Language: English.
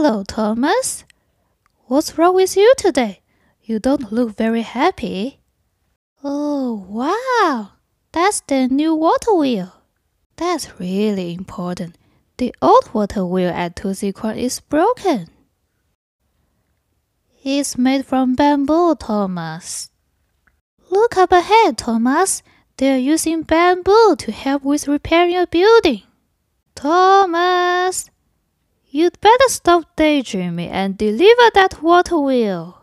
Hello, Thomas. What's wrong with you today? You don't look very happy. Oh, wow. That's the new water wheel. That's really important. The old water wheel at Tuxikwan is broken. It's made from bamboo, Thomas. Look up ahead, Thomas. They're using bamboo to help with repairing a building. Thomas! stop daydreaming and deliver that water wheel.